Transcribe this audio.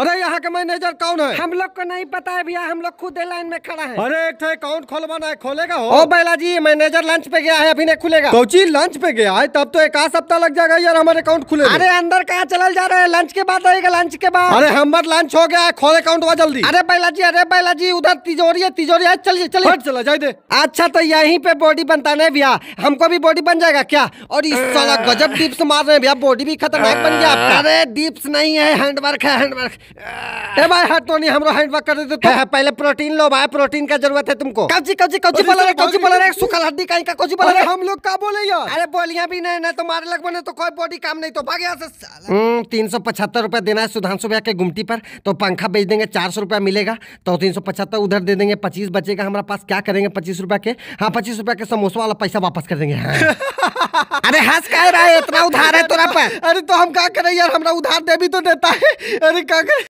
अरे यहाँ का मैनेजर कौन है हम लोग को नहीं पता है भैया हम लोग खुद लाइन में खड़ा है अरे एक अकाउंट खोलवाना है खोलेगा हो ओ बैला जी मैनेजर लंच पे गया है अभी नहीं खुलेगा तो लंच पे गया है तब तो एक आध सप्ताह लग जाएगा यार हमारे अकाउंट खुले अरे अंदर कहाँ चल जा रहे हैं लंच के बाद रहेगा लंच के बाद अरे हमारे लंच हो गया है खोल अकाउंट हुआ जल्दी अरे बैला जी अरे बैला जी उधर तिजोरी है तिजोरी है चलिए चलिए चला जाए अच्छा तो यही पे बॉडी बनता है भैया हमको भी बॉडी बन जाएगा क्या और इस सारा गजब डिप्स मार रहे हैं भैया बॉडी भी खतरनाक बन गया अरे डिप्स नहीं है हैंडवर्क है हैंडवर्क ए भाई हाथ तो नहीं हमरो हैंड वर्क कर देते तो है, हाँ, हाँ, पहले प्रोटीन लो भाई प्रोटीन का जरूरत है तुमको कब्जी कब्जी कब्जी बोल रहे कब्जी बोल रहे सुखल हड्डी कहीं का कब्जी बोल रहे हम लोग का बोले यार अरे बोलिया भी नहीं ना तुम्हारे तो लग बने तो कोई बॉडी काम नहीं तो भाग यहां से साला हम्म, तीन सौ पचहत्तर देना है सुधांशु भैया के गुमटी पर तो पंखा बेच देंगे 400 रुपए मिलेगा तो 375 उधर दे देंगे 25 बचेगा हमारे पास क्या करेंगे 25 रुपए के हां 25 रुपए के समोसा वाला पैसा वापस कर देंगे हां अरे हंस कह रहा है इतना उधार है तोरा पर अरे तो हम क्या करें यार हमारा उधार दे भी तो देता है अरे क्या करें